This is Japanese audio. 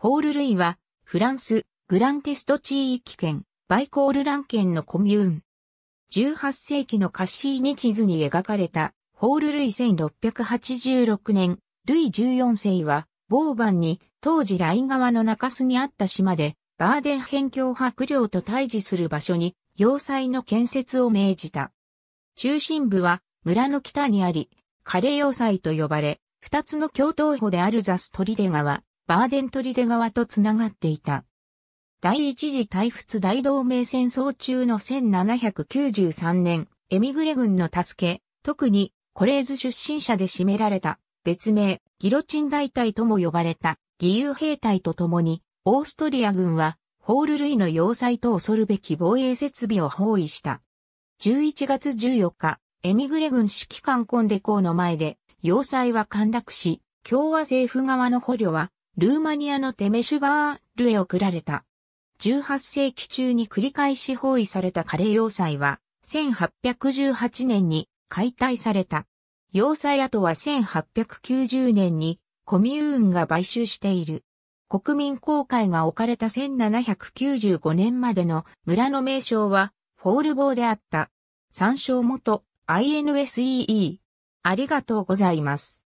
ホール・ルイは、フランス、グランテスト地域圏、バイコールラン圏のコミューン。18世紀のカッシーニ地図に描かれた、ホール・ルイ1686年、ルイ14世は、ボーバンに、当時ライン側の中州にあった島で、バーデン辺境白領と対峙する場所に、要塞の建設を命じた。中心部は、村の北にあり、カレ要塞と呼ばれ、二つの共闘歩であるザストリデ川、バーデントリデ川とつながっていた。第一次大仏大同盟戦争中の1793年、エミグレ軍の助け、特にコレーズ出身者で占められた、別名、ギロチン大隊とも呼ばれた、義勇兵隊と共に、オーストリア軍は、ホール類の要塞と恐るべき防衛設備を包囲した。11月14日、エミグレ軍指揮官コンデコーの前で、要塞は陥落し、共和政府側の捕虜はルーマニアのテメシュバールへ送られた。18世紀中に繰り返し包囲されたカレー要塞は、1818年に解体された。要塞跡は1890年にコミューンが買収している。国民公会が置かれた1795年までの村の名称はフォールボーであった。参照元 INSEE。ありがとうございます。